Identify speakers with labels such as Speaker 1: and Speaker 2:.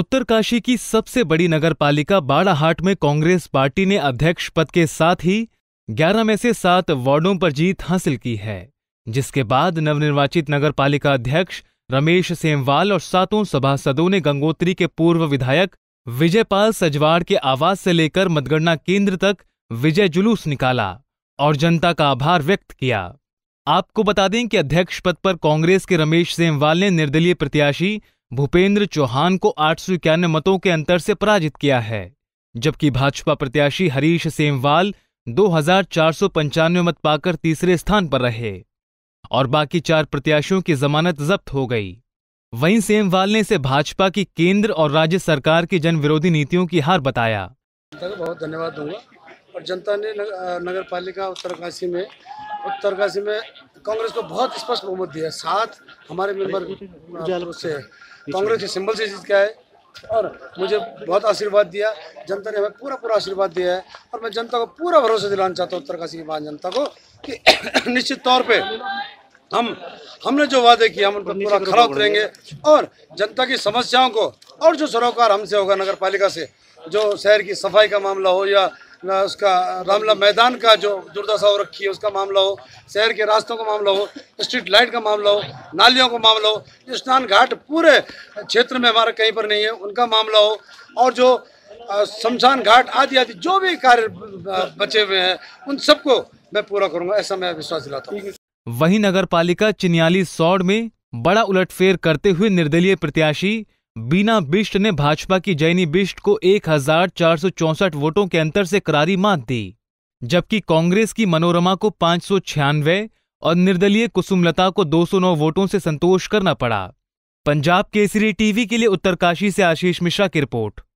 Speaker 1: उत्तरकाशी की सबसे बड़ी नगरपालिका बाड़ाहाट में कांग्रेस पार्टी ने अध्यक्ष पद के साथ ही 11 में से सात वार्डों पर जीत हासिल की है जिसके बाद नवनिर्वाचित नगरपालिका अध्यक्ष रमेश सेमवाल और सातों सभासदों ने गंगोत्री के पूर्व विधायक विजयपाल सजवाड़ के आवास से लेकर मतगणना केंद्र तक विजय जुलूस निकाला और जनता का आभार व्यक्त किया आपको बता दें कि अध्यक्ष पद पर कांग्रेस के रमेश सेमवाल ने निर्दलीय प्रत्याशी भूपेंद्र चौहान को आठ सौ इक्यानवे मतों के अंतर से पराजित किया है जबकि भाजपा प्रत्याशी हरीश सेमवाल दो हजार चार सौ पंचानवे मत पाकर तीसरे स्थान पर रहे और बाकी चार प्रत्याशियों की जमानत जब्त हो गई वहीं सेमवाल ने इसे भाजपा की केंद्र और राज्य सरकार की जन विरोधी नीतियों की हार बताया
Speaker 2: बहुत धन्यवाद दूंगा और जनता ने नगर पालिका उत्तरकाशी में उत्तरकाशी में कांग्रेस को बहुत स्पष्ट बहुमत दिया है साथ हमारे मेंबर से कांग्रेस के सिंबल से जीत के आए और मुझे बहुत आशीर्वाद दिया जनता ने हमें पूरा पूरा आशीर्वाद दिया है और मैं जनता को पूरा भरोसा दिलाना चाहता हूँ उत्तरकाशी की महान जनता को कि निश्चित तौर पे हम हमने जो वादे किए हम उन पर पूरा खड़ा उतरेंगे और जनता की समस्याओं को और जो सरोकार हमसे होगा नगर पालिका से जो शहर की सफाई का मामला हो या उसका रामला मैदान का जो दुर्दशा हो रखी है उसका मामला हो शहर के रास्तों का मामला हो स्ट्रीट लाइट का मामला हो नालियों का मामला हो स्नान घाट पूरे क्षेत्र में हमारे कहीं पर नहीं है उनका मामला हो और जो शमशान घाट आदि आदि जो भी कार्य बचे हुए हैं उन सबको मैं पूरा करूंगा ऐसा मैं विश्वास दिलाता हूँ
Speaker 1: वही नगर पालिका चिन्याली सौड़ में बड़ा उलटफेर करते हुए निर्दलीय प्रत्याशी बीना बिष्ट ने भाजपा की जैनी बिष्ट को एक वोटों के अंतर से करारी मात दी जबकि कांग्रेस की मनोरमा को पांच और निर्दलीय कुसुमलता को 209 वोटों से संतोष करना पड़ा पंजाब केसरी टीवी के लिए उत्तरकाशी से आशीष मिश्रा की रिपोर्ट